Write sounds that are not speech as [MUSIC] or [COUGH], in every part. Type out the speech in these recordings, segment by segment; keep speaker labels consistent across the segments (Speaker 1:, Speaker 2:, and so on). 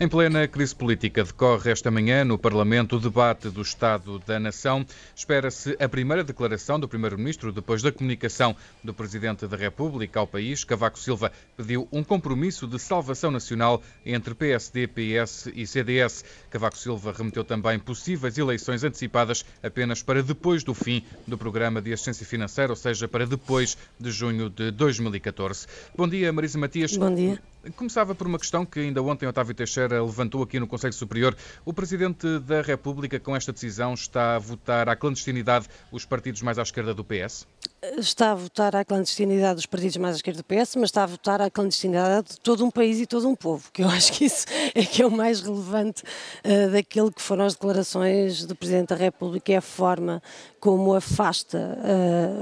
Speaker 1: Em plena crise política decorre esta manhã no Parlamento o debate do Estado da Nação. Espera-se a primeira declaração do Primeiro-Ministro depois da comunicação do Presidente da República ao país. Cavaco Silva pediu um compromisso de salvação nacional entre PSD, PS e CDS. Cavaco Silva remeteu também possíveis eleições antecipadas apenas para depois do fim do programa de assistência financeira, ou seja, para depois de junho de 2014. Bom dia, Marisa Matias. Bom dia. Começava por uma questão que ainda ontem Otávio Teixeira Pereira levantou aqui no Conselho Superior. O Presidente da República, com esta decisão, está a votar à clandestinidade os partidos mais à esquerda do PS?
Speaker 2: está a votar à clandestinidade dos partidos mais à esquerda do PS, mas está a votar à clandestinidade de todo um país e todo um povo, que eu [LAUGHS] acho que isso é que é o mais relevante uh, daquilo que foram as declarações do Presidente da República, é a forma como afasta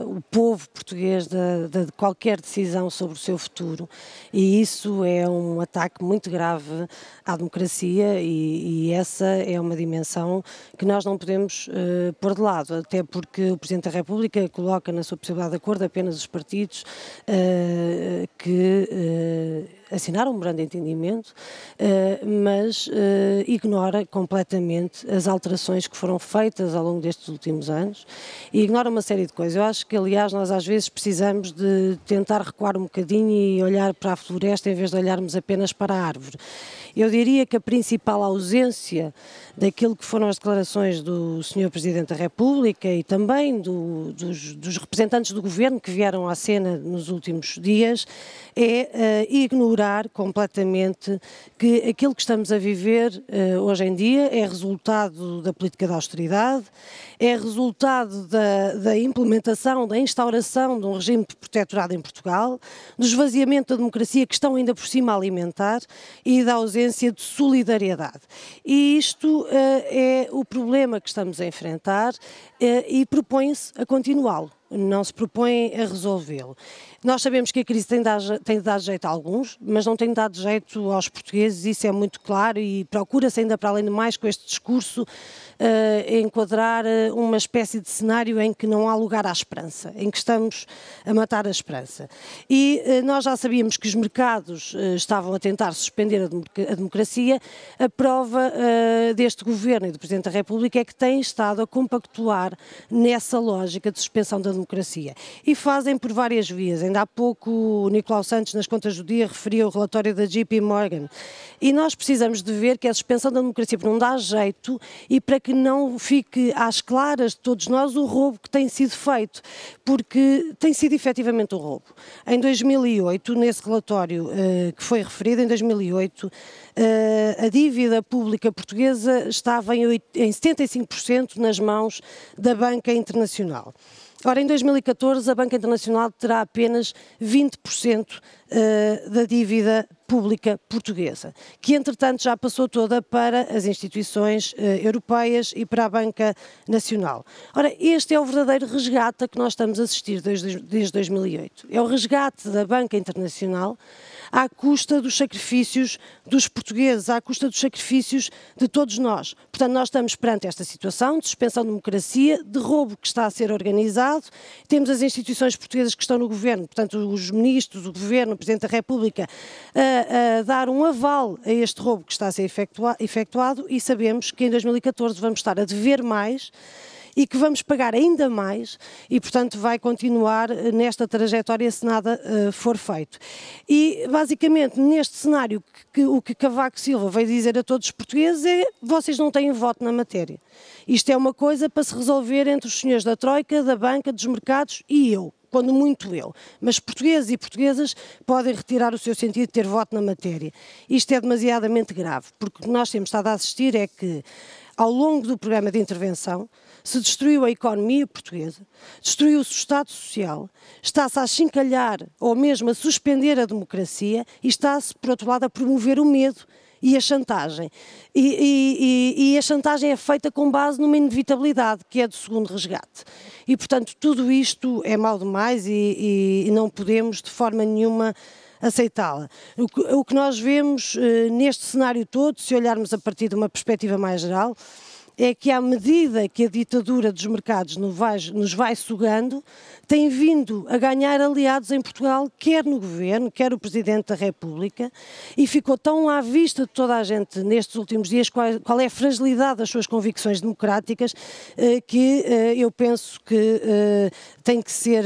Speaker 2: uh, o povo português de, de, qualquer decisão sobre o seu futuro e isso é um ataque muito grave à democracia e, e essa é uma dimensão que nós não podemos uh, pôr de lado, até porque o Presidente da República coloca na sua possibilidade de acordo apenas os partidos eh, que eh, assinaram um grande entendimento, eh, mas eh, ignora completamente as alterações que foram feitas ao longo destes últimos anos e ignora uma série de coisas. Eu acho que, aliás, nós às vezes precisamos de tentar recuar um bocadinho e olhar para a floresta em vez de olharmos apenas para a árvore. Eu diria que a principal ausência daquilo que foram as declarações do Sr. Presidente da República e também do, dos, dos representantes do governo que vieram à cena nos últimos dias é uh, ignorar ignorar completamente que aquilo que estamos a viver uh, hoje em dia é resultado da política da austeridade, é resultado da, da implementação, da instauração de um regime de protetorado em Portugal, do esvaziamento da democracia que estão ainda por cima a alimentar e da ausência de solidariedade. E isto uh, é o problema que estamos a enfrentar uh, e propõe-se a continuá-lo não se propõem a resolvê-lo. Nós sabemos que a crise tem dado, tem dado jeito a alguns, mas não tem dado jeito aos portugueses, isso é muito claro, e procura-se ainda para além de mais com este discurso uh, enquadrar eh, uma espécie de cenário em que não há lugar à esperança, em que estamos a matar a esperança. E uh, nós já sabíamos que os mercados uh, estavam a tentar suspender a, democracia, a prova deste governo e do Presidente da República é que têm estado a compactuar nessa lógica de suspensão da democracia. E fazem por várias vias. Ainda há pouco o Nicolau Santos, nas contas do dia, referia o relatório da JP Morgan. E nós precisamos de ver que a suspensão da democracia não dá jeito e para que não fique às claras de todos nós o roubo que tem sido feito, porque tem sido efetivamente um roubo. Em 2008, nesse relatório uh, que foi referido, em 2008, uh, eh, a dívida pública portuguesa empresa estava em 75% nas mãos da banca internacional. Ora, em 2014, a Banca Internacional terá apenas 20% eh, da dívida pública portuguesa, que entretanto já passou toda para as instituições eh, europeias e para a Banca Nacional. Ora, este é o verdadeiro resgate a que nós estamos a assistir desde, desde 2008. É o resgate da Banca Internacional à custa dos sacrifícios dos portugueses, à custa dos sacrifícios de todos nós. Portanto, nós estamos perante esta situação de suspensão de democracia, de roubo que está a ser organizado, temos as instituições portuguesas que estão no governo, portanto, os ministros, o governo, o Presidente da República, eh, a, dar um aval a este roubo que está a ser efetua, efetuado e sabemos que em 2014 vamos estar a dever mais e que vamos pagar ainda mais e, portanto, vai continuar nesta trajetória se nada uh, for feito. E, basicamente, neste cenário, que, que, o que Cavaco Silva veio dizer a todos os portugueses é vocês não têm voto na matéria. Isto é uma coisa para se resolver entre os senhores da Troika, da banca, dos mercados e eu quando muito eu. Mas portugueses e portuguesas podem retirar o seu sentido de ter voto na matéria. Isto é demasiadamente grave, porque o que nós temos estado a assistir é que, ao longo do programa de intervenção, se destruiu a economia portuguesa, destruiu-se o Estado Social, está-se a achincalhar ou mesmo a suspender a democracia e está-se, por outro lado, a promover o medo e a chantagem. E, e, e, a chantagem é feita com base numa inevitabilidade, que é do segundo resgate. E, portanto, tudo isto é mau demais e, e não podemos, de forma nenhuma, aceitá-la. O, o que, nós vemos eh, neste cenário todo, se olharmos a partir de uma perspectiva mais geral, é que, à medida que a ditadura dos mercados nos vai, nos vai sugando, tem vindo a ganhar aliados em Portugal, quer no governo, quer o Presidente da República, e ficou tão à vista de toda a gente nestes últimos dias qual, qual é a fragilidade das suas convicções democráticas eh, que eh, eu penso que eh, tem que ser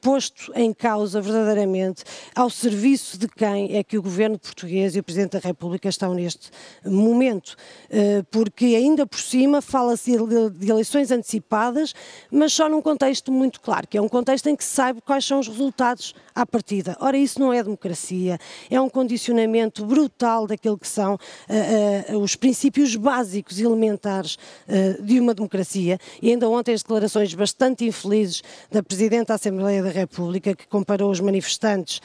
Speaker 2: posto em causa verdadeiramente ao serviço de quem é que o governo português e o Presidente da República estão neste momento. Porque ainda por por cima, fala-se de eleições antecipadas, mas só num contexto muito claro, que é um contexto em que se sabe quais são os resultados à partida. Ora, isso não é democracia, é um condicionamento brutal daquilo que são uh, uh, os princípios básicos elementares uh, de uma democracia. E ainda ontem as declarações bastante infelizes da Presidente da Assembleia da República, que comparou os manifestantes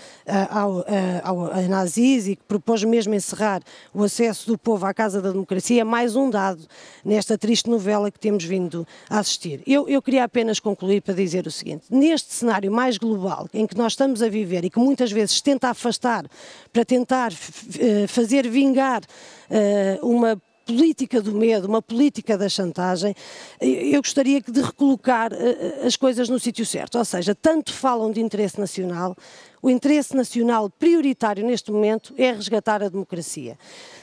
Speaker 2: ao, ao, a nazis e que propôs mesmo encerrar o acesso do povo à Casa da Democracia, é mais um dado nesta triste novela que temos vindo a assistir. Eu, eu queria apenas concluir para dizer o seguinte: neste cenário mais global em que nós estamos a viver e que muitas vezes tenta afastar para tentar eh, fazer vingar eh, uma política do medo, uma política da chantagem, eu gostaria de recolocar eh, eh, as coisas no sítio certo. Ou seja, tanto falam de interesse nacional, o interesse nacional prioritário neste momento é resgatar a democracia.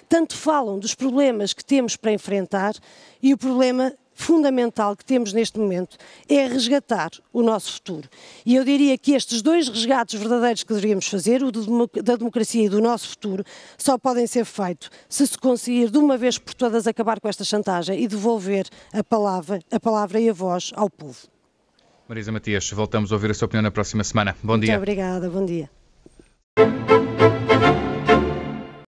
Speaker 2: Tanto falam dos problemas que temos para enfrentar e o problema fundamental que temos neste momento é resgatar o nosso futuro. E eu diria que estes dois resgates verdadeiros que deveríamos fazer, o da democracia e do nosso futuro, só podem ser feitos se se conseguir de uma vez por todas acabar com esta chantagem e devolver a palavra, a palavra e a voz ao povo.
Speaker 1: Marisa Matias, voltamos a ouvir a sua opinião na próxima semana. Bom Muito dia. Muito
Speaker 2: obrigada, bom dia.